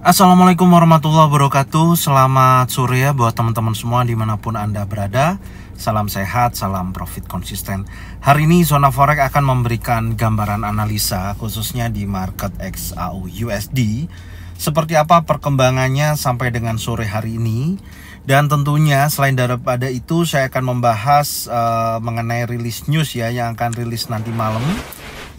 Assalamualaikum warahmatullahi wabarakatuh Selamat sore ya buat teman-teman semua dimanapun Anda berada Salam sehat, salam profit konsisten Hari ini Zona Forex akan memberikan gambaran analisa khususnya di market XAU USD Seperti apa perkembangannya sampai dengan sore hari ini dan tentunya selain daripada itu saya akan membahas uh, mengenai rilis news ya yang akan rilis nanti malam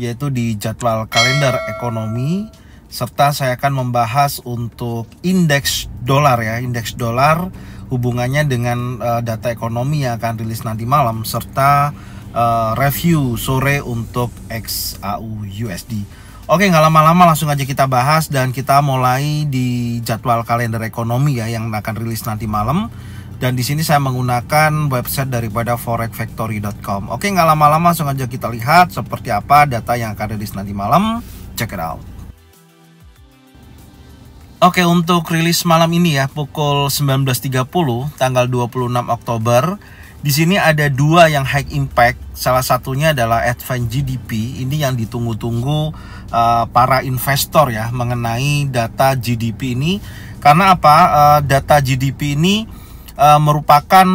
yaitu di jadwal kalender ekonomi serta saya akan membahas untuk indeks dolar ya, indeks dolar hubungannya dengan uh, data ekonomi yang akan rilis nanti malam serta uh, review sore untuk XAU USD. Oke, nggak lama-lama langsung aja kita bahas dan kita mulai di jadwal kalender ekonomi ya yang akan rilis nanti malam. Dan di sini saya menggunakan website daripada forexfactory.com. Oke, nggak lama-lama langsung aja kita lihat seperti apa data yang akan rilis nanti malam. Check it out. Oke untuk rilis malam ini ya pukul 19.30 tanggal 26 Oktober di sini ada dua yang high impact salah satunya adalah Advent GDP ini yang ditunggu-tunggu uh, para investor ya mengenai data GDP ini karena apa uh, data GDP ini uh, merupakan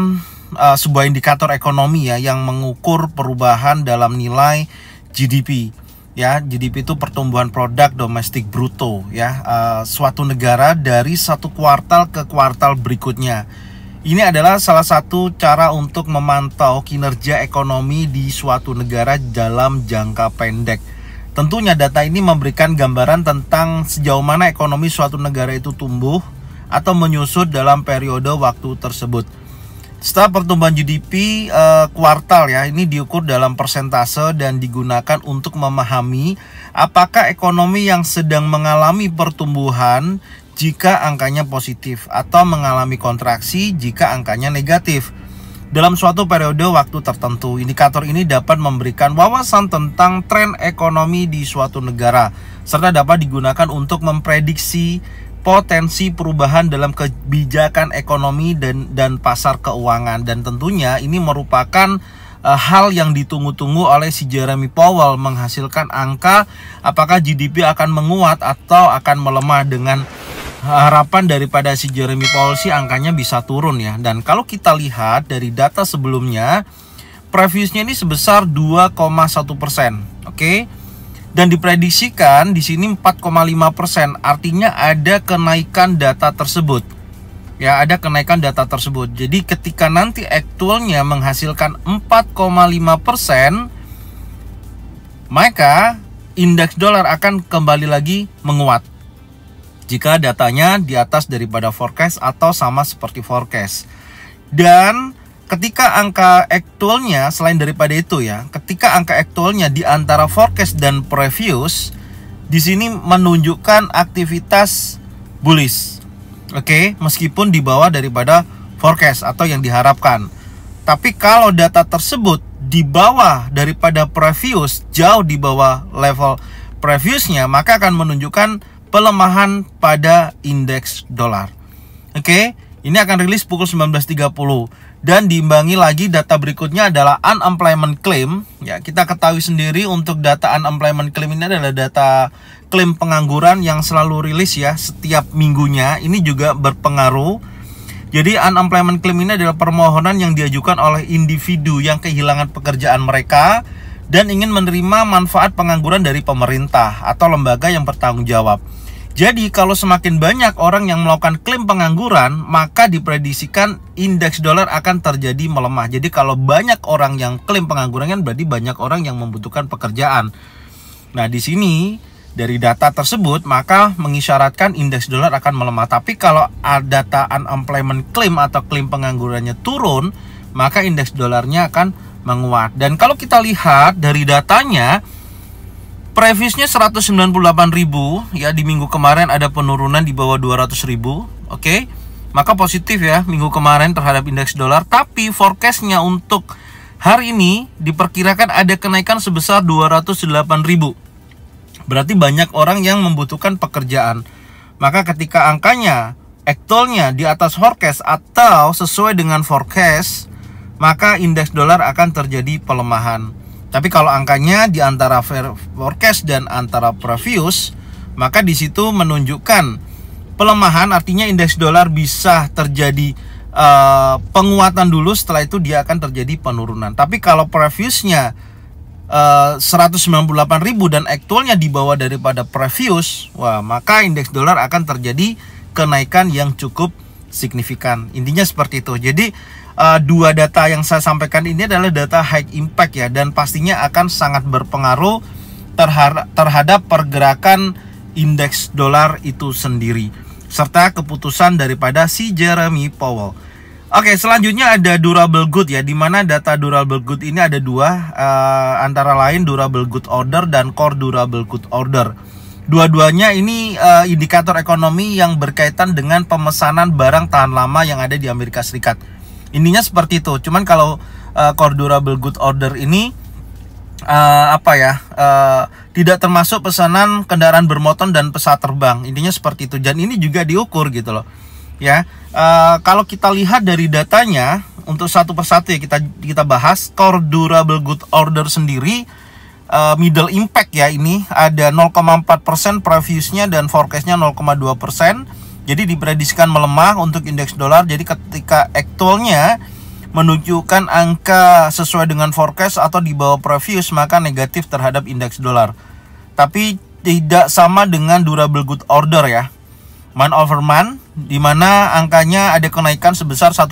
uh, sebuah indikator ekonomi ya yang mengukur perubahan dalam nilai GDP ya GDP itu pertumbuhan produk domestik bruto ya uh, suatu negara dari satu kuartal ke kuartal berikutnya. Ini adalah salah satu cara untuk memantau kinerja ekonomi di suatu negara dalam jangka pendek. Tentunya data ini memberikan gambaran tentang sejauh mana ekonomi suatu negara itu tumbuh atau menyusut dalam periode waktu tersebut. Setelah pertumbuhan GDP uh, eh, kuartal ya, ini diukur dalam persentase dan digunakan untuk memahami apakah ekonomi yang sedang mengalami pertumbuhan jika angkanya positif atau mengalami kontraksi jika angkanya negatif. Dalam suatu periode waktu tertentu, indikator ini dapat memberikan wawasan tentang tren ekonomi di suatu negara serta dapat digunakan untuk memprediksi potensi perubahan dalam kebijakan ekonomi dan dan pasar keuangan dan tentunya ini merupakan eh, hal yang ditunggu-tunggu oleh si Jeremy Powell menghasilkan angka apakah GDP akan menguat atau akan melemah dengan harapan daripada si Jeremy Powell sih angkanya bisa turun ya dan kalau kita lihat dari data sebelumnya previewsnya ini sebesar 2,1 persen oke okay? dan diprediksikan di sini 4,5%. Artinya ada kenaikan data tersebut. Ya, ada kenaikan data tersebut. Jadi ketika nanti actualnya menghasilkan 4,5%, maka indeks dolar akan kembali lagi menguat. Jika datanya di atas daripada forecast atau sama seperti forecast. Dan ketika angka aktualnya selain daripada itu ya, ketika angka aktualnya di antara forecast dan previous di sini menunjukkan aktivitas bullish. Oke, okay? meskipun di bawah daripada forecast atau yang diharapkan. Tapi kalau data tersebut di bawah daripada previous, jauh di bawah level previousnya, maka akan menunjukkan pelemahan pada indeks dolar. Oke, okay? ini akan rilis pukul 19.30 dan diimbangi lagi data berikutnya adalah unemployment claim ya kita ketahui sendiri untuk data unemployment claim ini adalah data klaim pengangguran yang selalu rilis ya setiap minggunya ini juga berpengaruh jadi unemployment claim ini adalah permohonan yang diajukan oleh individu yang kehilangan pekerjaan mereka dan ingin menerima manfaat pengangguran dari pemerintah atau lembaga yang bertanggung jawab. Jadi kalau semakin banyak orang yang melakukan klaim pengangguran, maka diprediksikan indeks dolar akan terjadi melemah. Jadi kalau banyak orang yang klaim pengangguran kan berarti banyak orang yang membutuhkan pekerjaan. Nah, di sini dari data tersebut maka mengisyaratkan indeks dolar akan melemah. Tapi kalau data unemployment claim atau klaim penganggurannya turun, maka indeks dolarnya akan menguat. Dan kalau kita lihat dari datanya, Previsnya 198.000 ya di minggu kemarin ada penurunan di bawah 200.000, oke. Okay? Maka positif ya minggu kemarin terhadap indeks dolar, tapi forecastnya untuk hari ini diperkirakan ada kenaikan sebesar 208.000. Berarti banyak orang yang membutuhkan pekerjaan. Maka ketika angkanya Ektolnya di atas forecast atau sesuai dengan forecast, maka indeks dolar akan terjadi pelemahan. Tapi kalau angkanya di antara forecast dan antara previous, maka di situ menunjukkan pelemahan artinya indeks dolar bisa terjadi uh, penguatan dulu setelah itu dia akan terjadi penurunan. Tapi kalau previousnya eh, uh, 198.000 dan aktualnya di bawah daripada previous, wah maka indeks dolar akan terjadi kenaikan yang cukup signifikan. Intinya seperti itu. Jadi uh, dua data yang saya sampaikan ini adalah data high impact ya dan pastinya akan sangat berpengaruh terhadap, pergerakan indeks dolar itu sendiri serta keputusan daripada si Jeremy Powell. Oke, selanjutnya ada durable good ya, dimana data durable good ini ada dua, uh, antara lain durable good order dan core durable good order. Dua-duanya ini uh, indikator ekonomi yang berkaitan dengan pemesanan barang tahan lama yang ada di Amerika Serikat. Intinya seperti itu. Cuman kalau uh, core durable good order ini uh, apa ya uh, tidak termasuk pesanan kendaraan bermotor dan pesawat terbang intinya seperti itu dan ini juga diukur gitu loh ya uh, kalau kita lihat dari datanya untuk satu persatu ya kita kita bahas core durable good order sendiri uh, middle impact ya ini ada 0,4% persen previewsnya dan forecastnya 0,2% persen. Jadi dipredisikan melemah untuk indeks dolar. Jadi ketika actualnya menunjukkan angka sesuai dengan forecast atau di bawah previous maka negatif terhadap indeks dolar. Tapi tidak sama dengan durable good order ya. man over man, di mana angkanya ada kenaikan sebesar 1,9%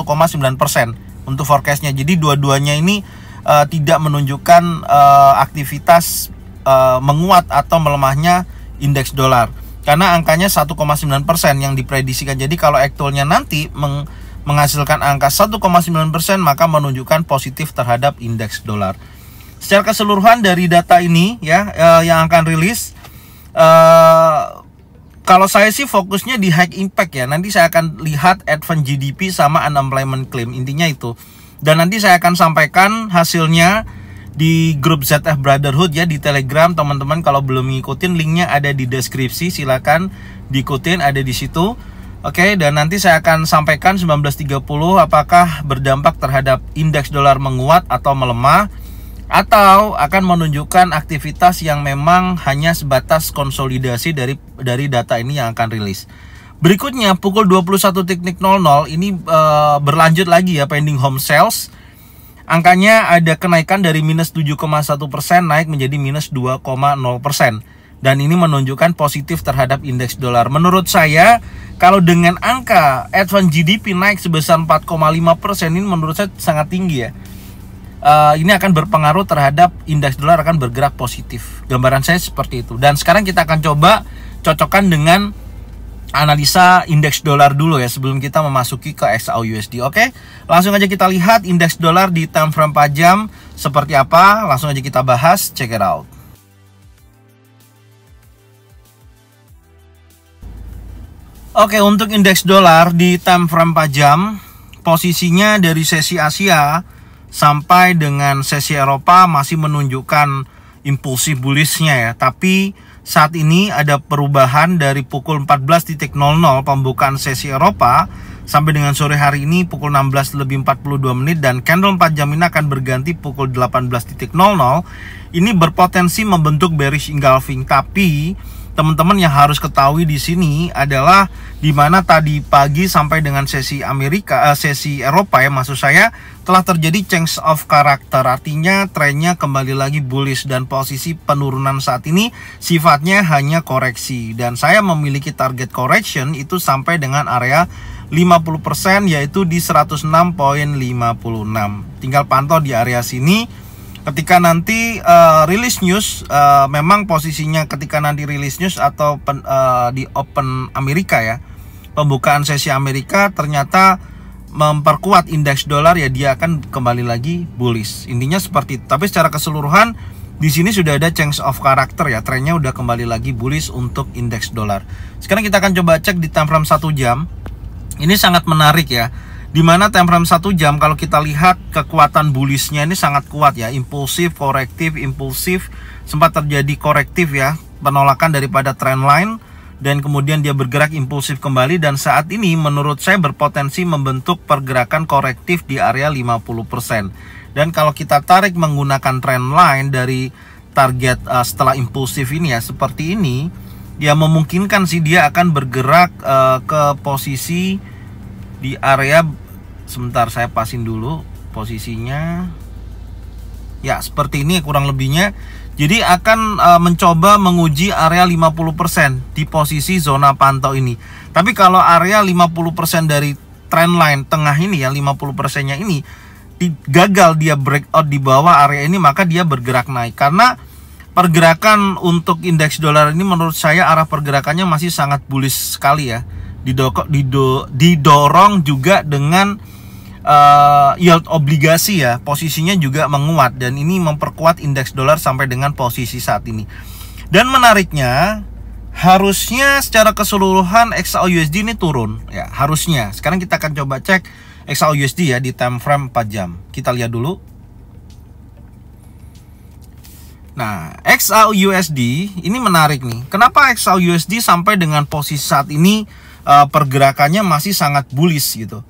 untuk forecastnya. Jadi dua-duanya ini uh, tidak menunjukkan uh, aktivitas uh, menguat atau melemahnya indeks dolar karena angkanya 1,9% yang diprediksikan, Jadi kalau aktualnya nanti meng menghasilkan angka 1,9% maka menunjukkan positif terhadap indeks dolar. Secara keseluruhan dari data ini ya eh, yang akan rilis eh, kalau saya sih fokusnya di high impact ya. Nanti saya akan lihat advance GDP sama unemployment claim intinya itu. Dan nanti saya akan sampaikan hasilnya di grup ZF Brotherhood ya di Telegram teman-teman kalau belum ngikutin linknya ada di deskripsi silakan diikutin ada di situ Oke, dan nanti saya akan sampaikan 1930 apakah berdampak terhadap indeks dolar menguat atau melemah atau akan menunjukkan aktivitas yang memang hanya sebatas konsolidasi dari dari data ini yang akan rilis. Berikutnya pukul 21.00 ini uh, berlanjut lagi ya pending home sales Angkanya ada kenaikan dari minus 7,1% naik menjadi minus 2,0%. Dan ini menunjukkan positif terhadap indeks dolar. Menurut saya, kalau dengan angka advance GDP naik sebesar 4,5% ini menurut saya sangat tinggi ya. Uh, ini akan berpengaruh terhadap indeks dolar akan bergerak positif. Gambaran saya seperti itu. Dan sekarang kita akan coba cocokkan dengan analisa indeks dolar dulu ya sebelum kita memasuki ke USD. Oke, langsung aja kita lihat indeks dolar di time frame 4 jam seperti apa. Langsung aja kita bahas, check it out. Oke, untuk indeks dolar di time frame 4 jam, posisinya dari sesi Asia sampai dengan sesi Eropa masih menunjukkan impulsif bullishnya ya, tapi saat ini ada perubahan dari pukul 14.00 pembukaan sesi Eropa sampai dengan sore hari ini pukul 16 lebih 42 menit dan candle 4 jam ini akan berganti pukul 18.00 ini berpotensi membentuk bearish engulfing tapi teman-teman yang harus ketahui di sini adalah di mana tadi pagi sampai dengan sesi Amerika, eh, sesi Eropa ya maksud saya telah terjadi change of character artinya trennya kembali lagi bullish dan posisi penurunan saat ini sifatnya hanya koreksi dan saya memiliki target correction itu sampai dengan area 50% yaitu di 106.56 tinggal pantau di area sini ketika nanti uh, rilis news uh, memang posisinya ketika nanti rilis news atau pen, uh, di Open Amerika ya pembukaan sesi Amerika ternyata memperkuat indeks dolar ya dia akan kembali lagi bullish intinya seperti itu tapi secara keseluruhan di sini sudah ada change of character ya trennya udah kembali lagi bullish untuk indeks dolar sekarang kita akan coba cek di time frame 1 jam ini sangat menarik ya Dimana time frame 1 jam kalau kita lihat kekuatan bullishnya ini sangat kuat ya. Impulsif, korektif, impulsif. Sempat terjadi korektif ya. Penolakan daripada trendline. Dan kemudian dia bergerak impulsif kembali. Dan saat ini menurut saya berpotensi membentuk pergerakan korektif di area 50%. Dan kalau kita tarik menggunakan trendline dari target uh, setelah impulsif ini ya. Seperti ini. Ya memungkinkan sih dia akan bergerak uh, ke posisi di area sebentar saya pasin dulu posisinya ya seperti ini kurang lebihnya jadi akan e, mencoba menguji area 50% di posisi zona pantau ini tapi kalau area 50% dari trend line tengah ini ya 50% nya ini di, gagal dia breakout di bawah area ini maka dia bergerak naik karena pergerakan untuk indeks dolar ini menurut saya arah pergerakannya masih sangat bullish sekali ya dido, didorong juga dengan uh, yield obligasi ya posisinya juga menguat dan ini memperkuat indeks dolar sampai dengan posisi saat ini. Dan menariknya harusnya secara keseluruhan XAUUSD ini turun ya harusnya. Sekarang kita akan coba cek XAUUSD ya di time frame 4 jam. Kita lihat dulu. Nah, XAUUSD ini menarik nih. Kenapa XAUUSD sampai dengan posisi saat ini uh, pergerakannya masih sangat bullish gitu?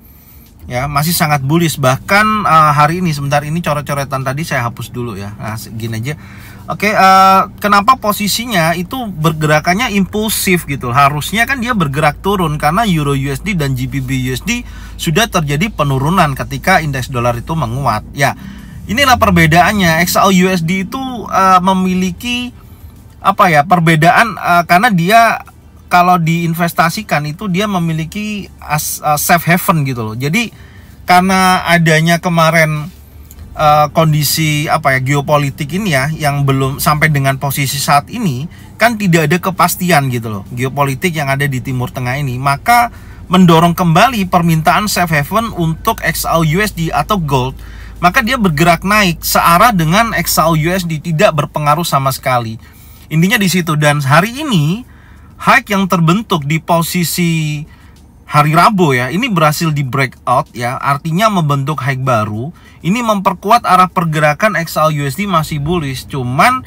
ya masih sangat bullish bahkan uh, hari ini sebentar ini coret-coretan tadi saya hapus dulu ya nah gini aja oke uh, kenapa posisinya itu bergerakannya impulsif gitu harusnya kan dia bergerak turun karena euro USD dan GBP USD sudah terjadi penurunan ketika indeks dolar itu menguat ya inilah perbedaannya XAU USD itu uh, memiliki apa ya perbedaan uh, karena dia kalau diinvestasikan itu dia memiliki as, uh, safe haven gitu loh. Jadi karena adanya kemarin uh, kondisi apa ya geopolitik ini ya yang belum sampai dengan posisi saat ini kan tidak ada kepastian gitu loh geopolitik yang ada di Timur Tengah ini maka mendorong kembali permintaan safe haven untuk USD atau gold maka dia bergerak naik searah dengan USD tidak berpengaruh sama sekali intinya di situ dan hari ini high yang terbentuk di posisi hari Rabu ya, ini berhasil di breakout ya, artinya membentuk high baru. Ini memperkuat arah pergerakan XAU USD masih bullish, cuman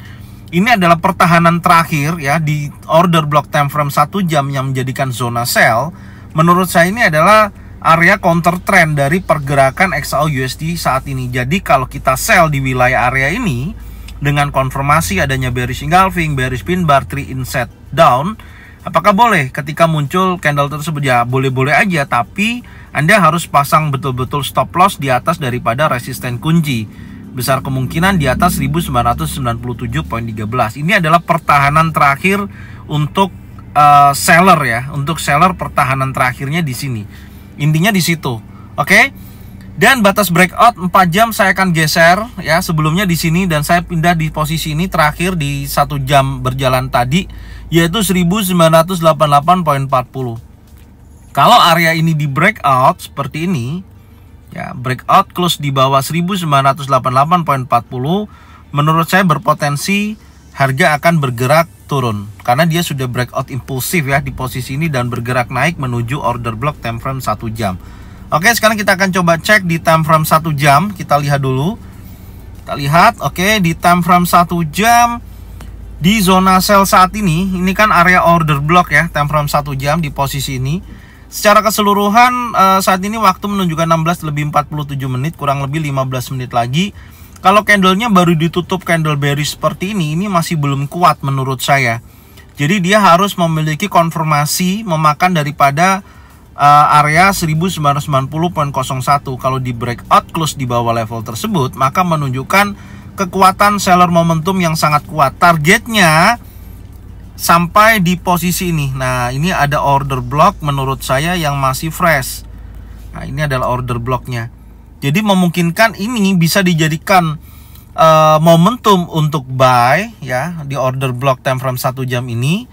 ini adalah pertahanan terakhir ya di order block time frame 1 jam yang menjadikan zona sell. Menurut saya ini adalah area counter trend dari pergerakan XAU USD saat ini. Jadi kalau kita sell di wilayah area ini dengan konfirmasi adanya bearish engulfing, bearish pin bar 3 inset down, Apakah boleh ketika muncul candle tersebut? Ya boleh-boleh aja, tapi Anda harus pasang betul-betul stop loss di atas daripada resisten kunci. Besar kemungkinan di atas 1997.13. Ini adalah pertahanan terakhir untuk uh, seller ya, untuk seller pertahanan terakhirnya di sini. Intinya di situ. Oke? Okay? Dan batas breakout 4 jam saya akan geser ya sebelumnya di sini dan saya pindah di posisi ini terakhir di satu jam berjalan tadi yaitu 1988.40. Kalau area ini di breakout seperti ini, ya breakout close di bawah 1988.40, menurut saya berpotensi harga akan bergerak turun karena dia sudah breakout impulsif ya di posisi ini dan bergerak naik menuju order block time frame 1 jam. Oke, sekarang kita akan coba cek di time frame 1 jam, kita lihat dulu. Kita lihat, oke, di time frame 1 jam di zona sel saat ini ini kan area order block ya time frame 1 jam di posisi ini secara keseluruhan eh, saat ini waktu menunjukkan 16 lebih 47 menit kurang lebih 15 menit lagi kalau candlenya baru ditutup candle bearish seperti ini ini masih belum kuat menurut saya jadi dia harus memiliki konfirmasi memakan daripada uh, area 1990.01 kalau di breakout close di bawah level tersebut maka menunjukkan kekuatan seller momentum yang sangat kuat. Targetnya sampai di posisi ini. Nah, ini ada order block menurut saya yang masih fresh. Nah, ini adalah order blocknya. Jadi memungkinkan ini bisa dijadikan uh, momentum untuk buy ya di order block time frame 1 jam ini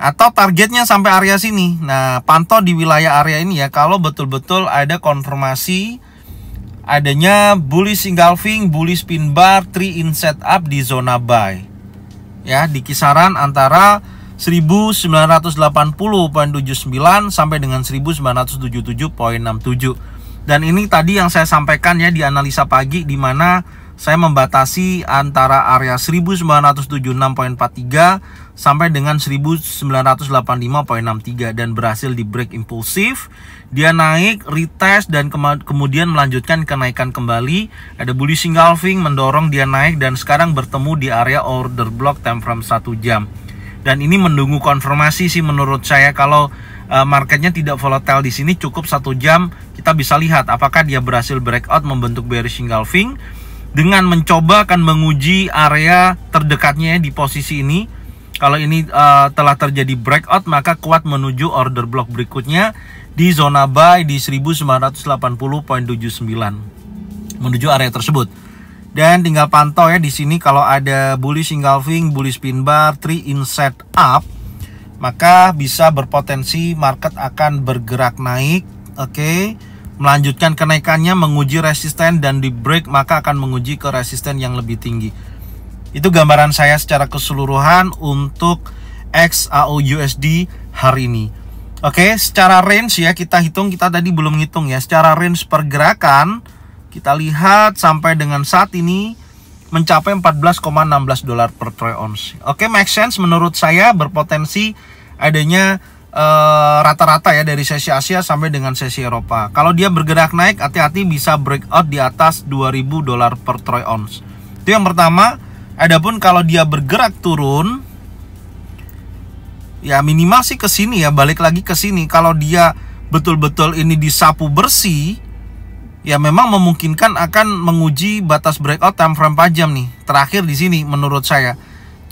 atau targetnya sampai area sini. Nah, pantau di wilayah area ini ya kalau betul-betul ada konfirmasi adanya bullish engulfing, bullish pin bar, three in setup di zona buy. Ya, di kisaran antara 1980.79 sampai dengan 1977.67. Dan ini tadi yang saya sampaikan ya di analisa pagi di mana saya membatasi antara area 1976.43 sampai dengan 1985.63 dan berhasil di break impulsif. Dia naik, retest dan kemudian melanjutkan kenaikan kembali. Ada bullish engulfing mendorong dia naik dan sekarang bertemu di area order block time frame 1 jam. Dan ini menunggu konfirmasi sih menurut saya kalau eh, marketnya tidak volatile di sini cukup satu jam kita bisa lihat apakah dia berhasil breakout membentuk bearish engulfing dengan mencoba akan menguji area terdekatnya ya di posisi ini. Kalau ini uh, telah terjadi breakout maka kuat menuju order block berikutnya di zona buy di 1980.79 menuju area tersebut. Dan tinggal pantau ya di sini kalau ada bullish engulfing, bullish pin bar, three set up maka bisa berpotensi market akan bergerak naik, oke. Okay? melanjutkan kenaikannya menguji resisten dan di break maka akan menguji ke resisten yang lebih tinggi itu gambaran saya secara keseluruhan untuk XAU USD hari ini Oke, secara range ya kita hitung, kita tadi belum ngitung ya. Secara range pergerakan kita lihat sampai dengan saat ini mencapai 14,16 dolar per troy ounce. Oke, make sense menurut saya berpotensi adanya Eh, rata-rata uh, ya dari sesi Asia sampai dengan sesi Eropa. Kalau dia bergerak naik, hati-hati bisa breakout di atas 2000 dolar per troy ounce. Itu yang pertama. Adapun kalau dia bergerak turun, ya minimal sih ke sini ya, balik lagi ke sini. Kalau dia betul-betul ini disapu bersih, ya memang memungkinkan akan menguji batas breakout time frame panjang nih. Terakhir di sini menurut saya.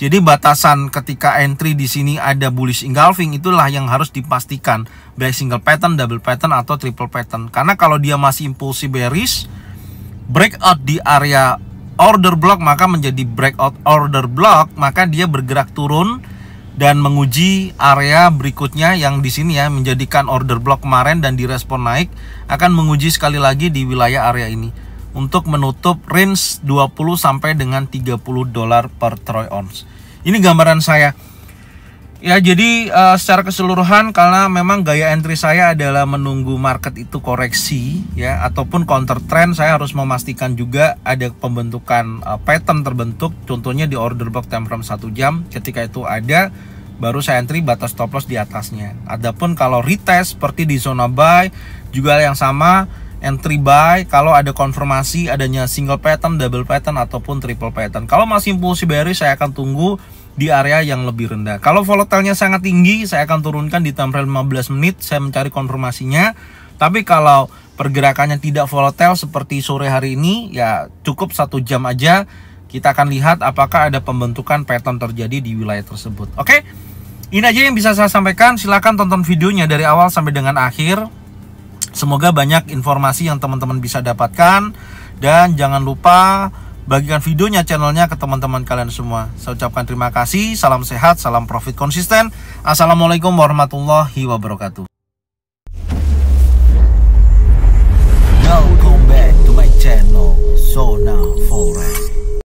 Jadi batasan ketika entry di sini ada bullish engulfing itulah yang harus dipastikan baik single pattern, double pattern atau triple pattern. Karena kalau dia masih impulsif bearish, breakout di area order block maka menjadi breakout order block, maka dia bergerak turun dan menguji area berikutnya yang di sini ya menjadikan order block kemarin dan direspon naik akan menguji sekali lagi di wilayah area ini untuk menutup range 20 sampai dengan 30 dolar per troy ounce. Ini gambaran saya. Ya, jadi uh, secara keseluruhan karena memang gaya entry saya adalah menunggu market itu koreksi ya ataupun counter trend saya harus memastikan juga ada pembentukan uh, pattern terbentuk contohnya di order block time frame 1 jam ketika itu ada baru saya entry batas stop loss di atasnya. Adapun kalau retest seperti di zona buy juga yang sama entry buy kalau ada konfirmasi adanya single pattern, double pattern ataupun triple pattern. Kalau masih impulsi bearish saya akan tunggu di area yang lebih rendah. Kalau volatilnya sangat tinggi, saya akan turunkan di time frame 15 menit, saya mencari konfirmasinya. Tapi kalau pergerakannya tidak volatile seperti sore hari ini, ya cukup satu jam aja kita akan lihat apakah ada pembentukan pattern terjadi di wilayah tersebut. Oke, ini aja yang bisa saya sampaikan. Silahkan tonton videonya dari awal sampai dengan akhir. Semoga banyak informasi yang teman-teman bisa dapatkan dan jangan lupa bagikan videonya channelnya ke teman-teman kalian semua. Saya ucapkan terima kasih, salam sehat, salam profit konsisten. Assalamualaikum warahmatullahi wabarakatuh. back to my channel Sona Forex.